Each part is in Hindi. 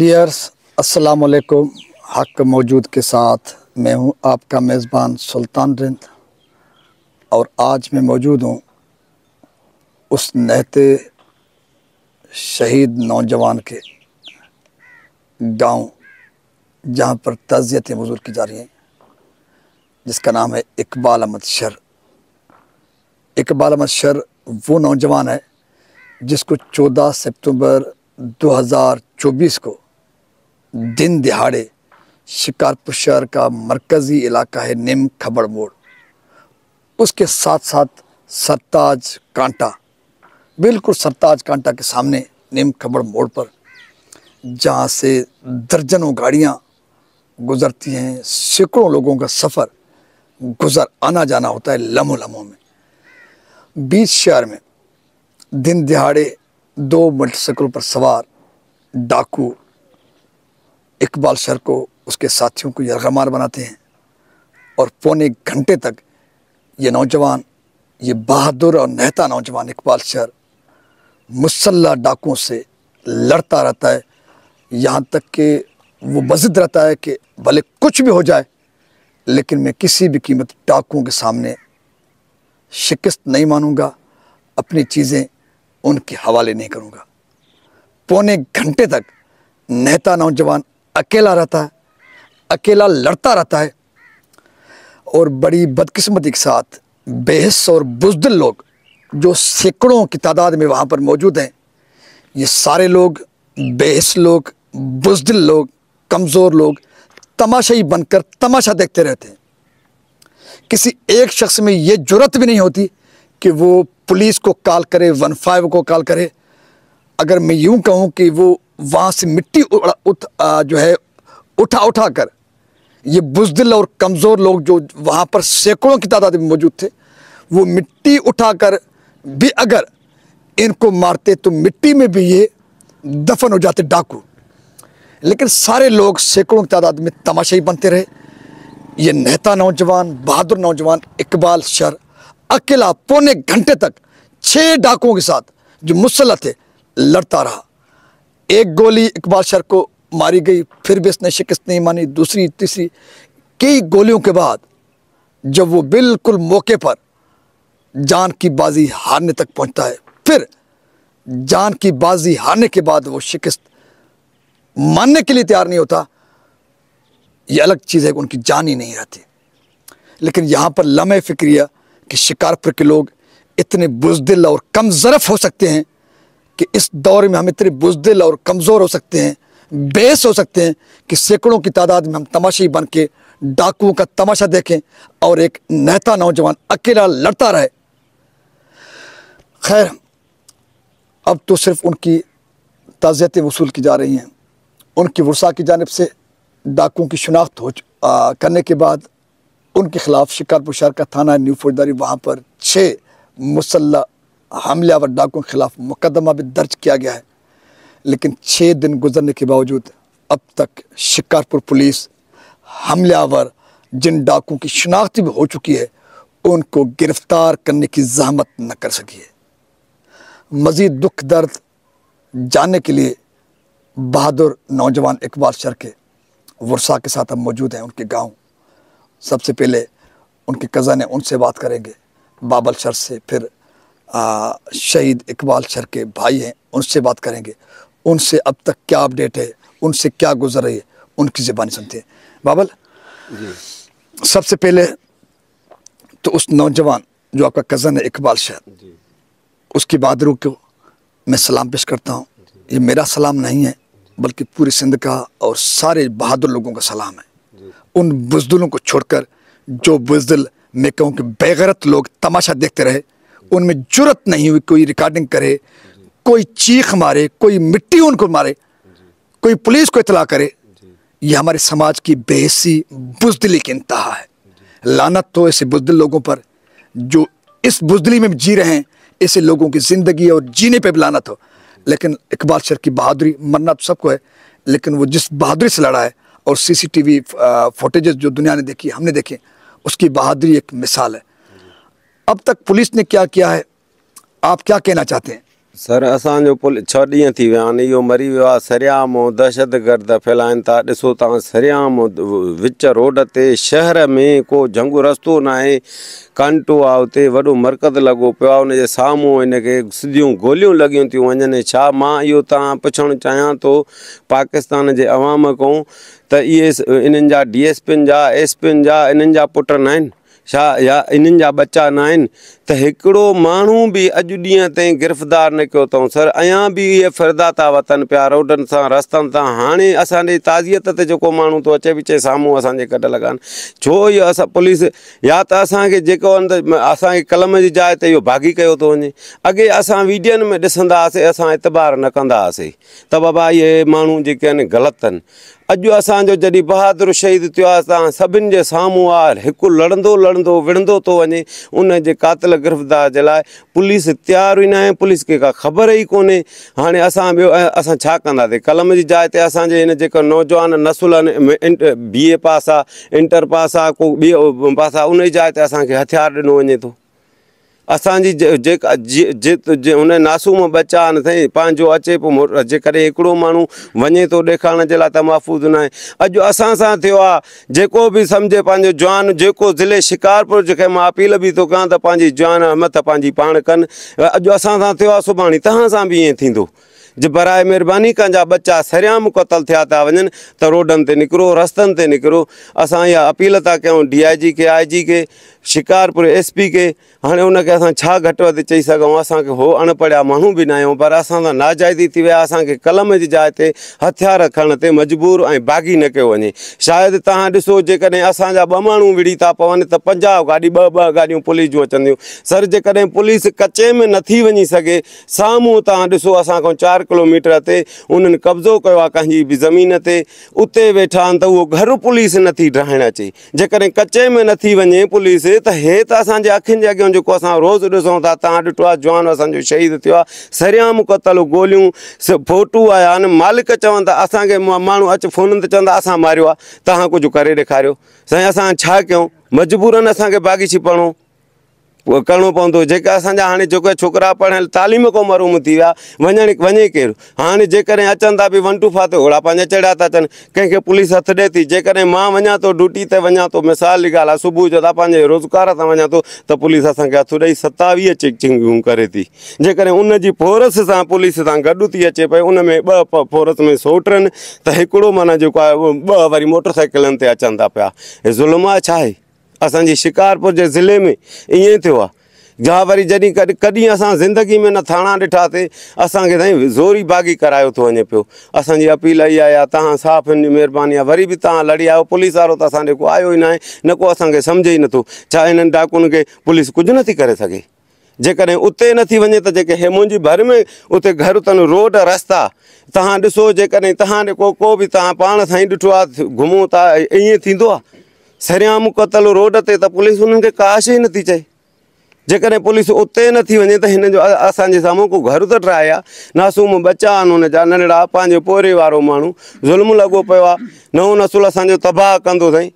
डियर्स असलकुम हक मौजूद के साथ मैं हूं आपका मेज़बान सुल्तान रिंद और आज मैं मौजूद हूं उस नहते शहीद नौजवान के गांव जहां पर तजियतें मजूर की जा रही हैं जिसका नाम है इकबाल अहमद शर इकबाल अहमद शर वो नौजवान है जिसको 14 सितंबर 2024 को दिन दिहाड़े शिकारपुर शहर का मरकज़ी इलाका है निम खबर मोड़ उसके साथ साथ सरताज कांटा बिल्कुल सरताज कांटा के सामने निम खबर मोड़ पर जहाँ से दर्जनों गाड़ियाँ गुज़रती हैं सैकड़ों लोगों का सफ़र गुज़र आना जाना होता है लम्हों लम्हों में बीच शहर में दिन दिहाड़े दो मोटरसाइकिल पर सवार डाकू इकबाल सर को उसके साथियों को यरगमार बनाते हैं और पौने घंटे तक ये नौजवान ये बहादुर और नहता नौजवान इकबाल शर मुसल्ला डाकुओं से लड़ता रहता है यहाँ तक कि वो मस्जिद रहता है कि भले कुछ भी हो जाए लेकिन मैं किसी भी कीमत डाकुओं के सामने शिकस्त नहीं मानूंगा अपनी चीज़ें उनके हवाले नहीं करूंगा पौने घंटे तक नेता नौजवान अकेला रहता है अकेला लड़ता रहता है और बड़ी बदकिस्मती के साथ बेहस और बुजदिल लोग जो सैकड़ों की तादाद में वहाँ पर मौजूद हैं ये सारे लोग बेहस लोग बुजदिल लोग कमज़ोर लोग तमाशाई बनकर तमाशा देखते रहते हैं किसी एक शख्स में ये जरूरत भी नहीं होती कि वो पुलिस को कॉल करे वन फाइव को कॉल करे अगर मैं यूँ कहूँ कि वो वहाँ से मिट्टी उठ जो है उठा उठा कर ये बुजदिल और कमज़ोर लोग जो वहाँ पर सैकड़ों की तादाद में मौजूद थे वो मिट्टी उठा कर भी अगर इनको मारते तो मिट्टी में भी ये दफन हो जाते डाकू लेकिन सारे लोग सैकड़ों की तादाद में तमाशा ही बनते रहे ये नेता नौजवान बहादुर नौजवान इकबाल शर अकेला पौने घंटे तक छः डाकुओं के साथ जो मुसलत है लड़ता रहा एक गोली इकबाल शर को मारी गई फिर भी इसने शिकस्त नहीं मानी दूसरी तीसरी कई गोलियों के बाद जब वो बिल्कुल मौके पर जान की बाजी हारने तक पहुंचता है फिर जान की बाजी हारने के बाद वो शिकस्त मानने के लिए तैयार नहीं होता ये अलग चीज़ है कि उनकी जान ही नहीं रहती लेकिन यहाँ पर लम्हे फिक्रिया कि शिकारपुर के लोग इतने बुजदिल और कमज़रफ़ हो सकते हैं कि इस दौर में हम इतने बुजदिल और कमज़ोर हो सकते हैं बेस हो सकते हैं कि सैकड़ों की तादाद में हम तमाशी बन के डाकुओं का तमाशा देखें और एक नेता नौजवान अकेला लड़ता रहे खैर अब तो सिर्फ उनकी ताज़ियतें वसूल की जा रही हैं उनकी वर्षा की जानब से डाकुओं की शनाख्त हो करने के बाद उनके ख़िलाफ़ शिकारपुर शहर का थाना न्यू फौजदारी वहाँ पर छः मुसल्ला हमले और के खिलाफ मुकदमा भी दर्ज किया गया है लेकिन छः दिन गुजरने के बावजूद अब तक शिकारपुर पुलिस हमलावर जिन डाकों की शिनाख्त भी हो चुकी है उनको गिरफ्तार करने की जहमत न कर सकी है मज़ीद दुख दर्द जानने के लिए बहादुर नौजवान इकबाल शर के वर्षा के साथ हम मौजूद हैं उनके गांव सबसे पहले उनके कज़न है उनसे बात करेंगे बाबल शर से फिर शहीद इकबाल शर के भाई हैं उनसे बात करेंगे उनसे अब तक क्या अपडेट है उनसे क्या गुजर रही है उनकी ज़बानी सुनते हैं बाबल सबसे पहले तो उस नौजवान जो आपका कज़न है इकबाल शाह उसकी बहादुरों को मैं सलाम पेश करता हूँ ये मेरा सलाम नहीं है बल्कि पूरी सिंध का और सारे बहादुर लोगों का सलाम है उन बुजदलों को छोड़कर जो बुजदल मैं कहूँ कि बेगरत लोग तमाशा देखते रहे उनमें जरूरत नहीं हुई कोई रिकॉर्डिंग करे कोई चीख मारे कोई मिट्टी उनको मारे कोई पुलिस को इतला करे ये हमारे समाज की बेहसी बुजदली की इंतहा है लानत तो ऐसे बुजदिल लोगों पर जो इस बुजदली में जी रहे हैं ऐसे लोगों की ज़िंदगी और जीने पर भी लानत हो लेकिन इकबाल शर की बहादुरी मरना तो सबको है लेकिन वो जिस बहादुरी से लड़ा है और सीसीटीवी फुटेज जो दुनिया ने देखी हमने देखे उसकी बहादुरी एक मिसाल है अब तक पुलिस ने क्या किया है आप क्या कहना चाहते हैं सर असांजो पुल छह ॾींहं थी विया आहिनि मरी वियो आहे दहशतगर्द फैलाइनि था ॾिसो तव्हां विच रोड ते शहर में को जंग रस्तो ना आहे कांटो आहे हुते वॾो मर्कज़ लॻो पियो आहे हुनजे साम्हूं हिनखे सिधियूं गोलियूं लॻियूं थियूं वञनि छा मां इहो पाकिस्तान के अवाम को त इन इन्हनि जा डी एस पियुनि जा एस पियुनि पुट ना छा या इन्हनि जा ॿचा न आहिनि त हिकिड़ो माण्हू बि अॼु ॾींहं ताईं गिरफ़्तार न कयो अथऊं सर अञा बि इहे फिरदा था वरितनि पिया रोडनि सां रस्तनि तां हाणे असांजे ताज़ियत ते जेको माण्हू थो अचे विच साम्हूं असांजे गॾु छो इहो असां पुलिस या त असांखे जेको आहे कलम जी जाइ ते इहो भागी कयो थो वञे अॻे असां में ॾिसंदा हुआसीं असां इतबार न कंदा हुआसीं त बाबा इहे माण्हू जेके अॼु असांजो जॾहिं बहादुर शहीद थियो आहे असां सभिनि जे साम्हूं आहे हिकु लड़ंदो लड़ंदो उन जे गिरफ़्तार के लिए पुलिस तैयार ही ना आहे पुलिस के का ख़बर ही कोन्हे हाँ अस ॿियो असां कलम की जाइ ते नौजवान नसुल आहिनि बी ए पास आहे इंटर पास आहे को ॿिए पास आहे उन जी जाइ ते असांखे हथियार असांजी जे जे जे हुन नासू मां आहिनि साईं पंहिंजो अचे पोइ जेकॾहिं हिकिड़ो माण्हू वञे थो ॾेखारण जे लाइ त महफ़ूज़ न आहे अॼु असां सां थियो आहे जेको बि सम्झे पंहिंजो जवान जेको ज़िले शिकारपुर जेके मां अपील बि थो कयां त पंहिंजी जवान अहमद पंहिंजी पाण कनि अॼु असां सां थियो आहे सुभाणे तव्हां सां बि ईअं थींदो जे बराए मेहरबानी कंहिंजा बच्चा सरिया मुक़तल थिया था वञनि त रोडनि ते निकिरो रस्तनि ते निकिरो असां इहा अपील था कयूं डी आई जी के आई जी के शिकारपुर एस पी खे हाणे हुनखे असां छा घटि वधि चई सघूं असांखे हो अणपढ़िया माण्हू बि पर असां सां थी विया कलम जी जाइ ते हथियार खणण ते मजबूर ऐं बाग़ी न कयो वञे शायदि तव्हां ॾिसो जेकॾहिं असांजा ॿ विड़ी था पवन तो पंजा गाड़ी ॿ ॿ पुलिस जो अचंदियूं सर जेकॾहिं पुलिस कचे में नथी वञी सघे साम्हूं तव्हां ॾिसो चार चारि किलोमीटर ते उन्हनि कब्ज़ो कयो आहे ज़मीन ते उते वेठा आहिनि त उहो पुलिस नथी ठाहिणु अचे जेकॾहिं कचे में नी वञे पुलिस तो ये तो असांजे अखियुनि जे अॻियां जेको असां रोज़ु ॾिसूं था जवान असांजो शहीद थियो आहे सरियाम कतल गोलियूं फोटू आया मालिक चवन था असांखे माण्हू अच फोन ते अस था असां मारियो आहे तव्हां कुझु करे ॾेखारियो साईं असां छा उहो करिणो जो असा हाँ जो छोकरा छोकिरा तालीम को महरूम थी वन वे वञे केरु हाणे जेकॾहिं था बि वन टू फाथ ओड़ा पंहिंजा चढ़िया था अचनि कंहिंखे पुलिस हथु ॾिए थी जेकॾहिं मां वञा थो ड्यूटी ते वञा थो मिसाल जी ॻाल्हि आहे जो था रोज़गार से वञा तो पुलिस असांखे हथ ॾेई सतावीह चिकिंगियूं करे थी जेकॾहिं उनजी फोरस सां पुलिस सां गॾु थी अचे पे उनमें ब फोरस में सोटन तो हिकिड़ो माना जेको आहे ॿ वरी मोटर था पाया ज़ुल्म आहे असांजे शिकारपुर जे ज़िले में ईअं थियो आहे जा वरी जॾहिं कॾहिं कॾहिं असां ज़िंदगी में न थाणा ॾिठासीं असांखे साईं ज़ोरी बाग़ी करायो थो वञे पियो असांजी अपील इहा आहे तव्हां साफ़नि जी महिरबानी आहे वरी बि तव्हां लड़ी आयो पुलिस वारो त असां आयो ई न आहे न को असांखे सम्झे ई नथो छा हिननि डाकुनि खे पुलिस कुझु नथी करे सघे जेकॾहिं उते नथी वञे त जेके हे मुंहिंजी भर में उते घर अथनि रोड रस्ता तव्हां ॾिसो जेकॾहिं तव्हां जेको को बि तव्हां पाण सां ई ॾिठो आहे घुमो था ईअं थींदो आहे सरिया कतल रोड ते त पुलिस हुननि खे काश ई नथी चए जेकॾहिं पुलिस उते नथी वञे त हिनजो असांजे साम्हूं को घर त ठाहे आहे नासूम बचा आहिनि हुन जा नंढड़ा पंहिंजे पोरे वारो माण्हू ज़ुल्म लॻो पियो आहे नओं नसुल असांजो तबाह कंदो साईं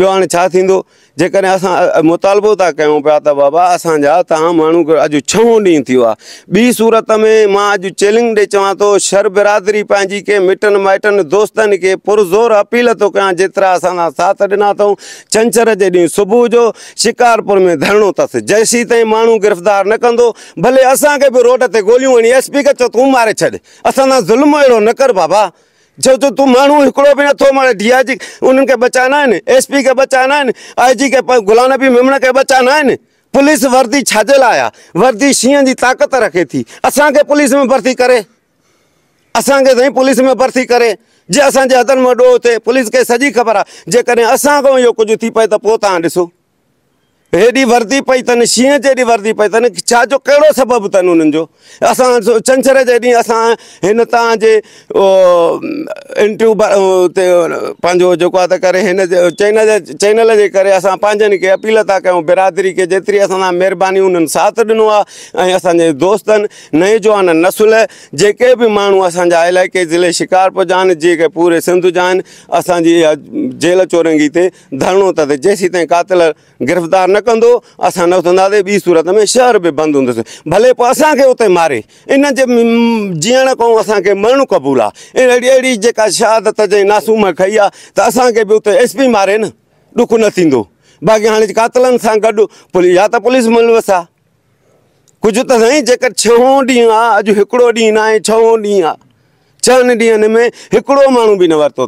ॿियो हाणे छा थींदो जेकर असा مطالبو تا કયો પતા બાબા આસા જા તા માનું અજુ છોડી થીવા બી સુરત મે માં અજુ ચિલિંગ દે ચા તો શર બ્રાદરી પાંજી કે મટન માટન દોસ્તની કે પુર જોર અપીલ તો કા જિતરા આસા સાથ દેના તો ચંચર જે સુબુ જો શિકારપુર મે ધર્ણો તસ જેસી તઈ માનું ગિરફતાર નકંદો ભલે આસા કે રોડતે ગોલીઓણી એસપી કે તો મારે છડ આસાના ઝુલમો એરો નકર બાબા जो जो तू माण्हू हिकिड़ो बि नथो माणे डीआईजी उन्हनि खे बचाइणा आहिनि एस पी के बचाना आहिनि आई जी के गुलाम बि मेमण खे बचाइणा आहिनि पुलिस वर्दी छाजे लाइ वर्दी शींहं जी ताक़त रखे थी असांखे पुलिस में भर्ती करे असांखे साईं पुलिस में भर्ती करे जे असांजे हथनि में ॾोह थिए पुलिस के सॼी ख़बर आहे जेकॾहिं असां खां इहो कुझु थी पे तो पोइ तव्हां हेॾी वर्दी पई अन शींहं जहिड़ी वर्दी पई अथनि छाजो कहिड़ो सबबु अथनि उन्हनि जो छंछर के ॾींहुं असां हिन इंटरव्यू ते चैनल चैनल के करे असां पंहिंजनि अपील था क्यों बिरादरी खे जेतिरी असां सां महिरबानी उन्हनि साथ ॾिनो आहे ऐं नए जवान नसुल जेके बि माण्हू असांजा इलाइक़े ज़िले शिकारपुर जा जी जेके पूरे सिंध जान आहिनि असांजी इहा जेल चोरंगी ते धरणो अथसि गिरफ़्तार न कंदो असां न उथंदासीं ॿी सूरत में शहर बि बंदि हूंदुसि भले पोइ मारे इन जे जीअण खां असांखे मरणो क़बूलु आहे अहिड़ी शहादत जे नासूम खई आहे त असांखे एस पी मारे न ॾुख न बाक़ी हाणे कातलनि सां गॾु पुलिस या त पुलिस मुलवस आहे कुझु त साईं जेकर छहो ॾींहं आहे अॼु हिकिड़ो ॾींहुं न आहे छहो ॾींहुं आहे में हिकिड़ो माण्हू बि न वरितो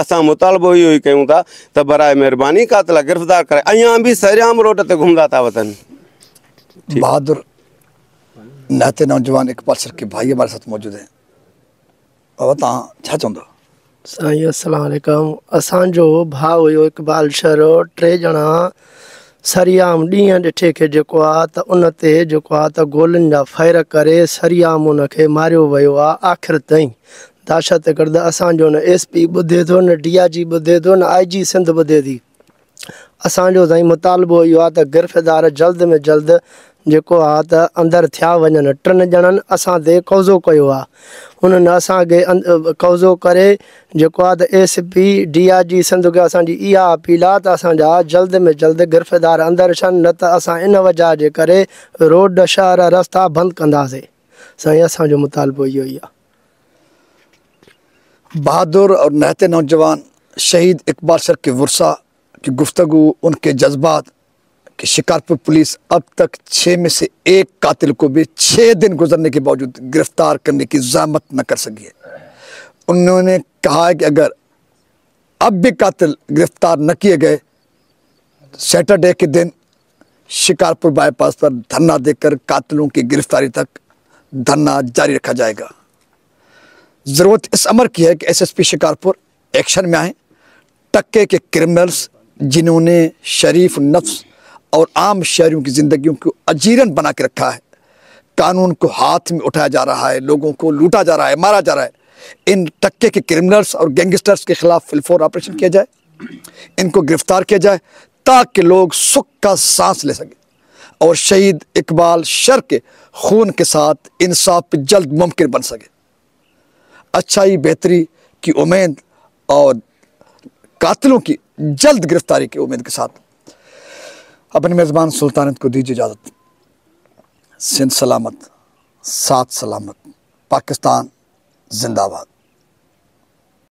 असां मुतालबो इहो ई कयूं था त बराए महिरबानी कातिल गिरफ़्तार करे अञा बि सरेआम रोड ते घुमंदा था वतन बहादुर नाते नौजवान इकबाल सर के भाई हमारे साथ मौजूद हैं बाबा तव्हां छा चवंदो साईं असलामकुम असांजो भाउ हुयो इकबाल शर टे ॼणा सरियाम ॾींहुं ॾिठे खे जेको आहे त उन ते जेको आहे त गोलनि जा फायर करे सरियाम उनखे मारियो वियो आहे आख़िर ताईं दाशा ते करदा असांजो न एस पी ॿुधे थो न डी आई जी ॿुधे थो न आई जी सिंध ॿुधे थी असांजो साईं मुतालबो यो आहे गिरफ़्तार जल्द में जल्द जो आहे त अंदरि थिया वञनि टिनि ॼणनि असां ते कब्ज़ो कयो आहे हुननि अं, कब्ज़ो करे जेको S P D I G Sindh खे असांजी अपील आहे त असांजा जल्द में जल्द गिरफ़्तार अंदर छन न त असां इन वजह जे करे रोड शहर रस्ता बंद कदे साईं असो मुतालबो यो ई बहादुर और नहते नौजवान शहीद इकबाल सर के वर्षा की गुफ्तु उनके जज्बात कि शिकारपुर पुलिस अब तक छः में से एक कातिल को भी छः दिन गुजरने के बावजूद गिरफ्तार करने की जहमत न कर सकी है उन्होंने कहा है कि अगर अब भी कातिल गिरफ्तार न किए गए सैटरडे के दिन शिकारपुर बाईपास पर धरना देकर कातिलों की गिरफ्तारी तक धरना जारी रखा जाएगा ज़रूरत इस अमर की है कि S S P Shikarpur action में आएँ टक्के के क्रिमिनल्स जिन्होंने शरीफ नफ्स और आम शहरीों की ज़िंदगियों को अजीरन बना के रखा है कानून को हाथ में उठाया जा रहा है लोगों को लूटा जा रहा है मारा जा रहा है इन टक्के के क्रिमिनल्स और गैंगस्टर्स के ख़िलाफ़ फिलफोर ऑपरेशन किया जाए इनको गिरफ्तार किया जाए ताकि लोग सुख का सांस ले सकें और शहीद इकबाल शर के खून के साथ इंसाफ जल्द मुमकिन बन सके अच्छाई बेहतरी की उम्मीद और कातिलों की जल्द गिरफ्तारी की उम्मीद के साथ अपने मेज़बान सुल्तानत को दीजिए इजाज़त सिंध सलामत सात सलामत पाकिस्तान जिंदाबाद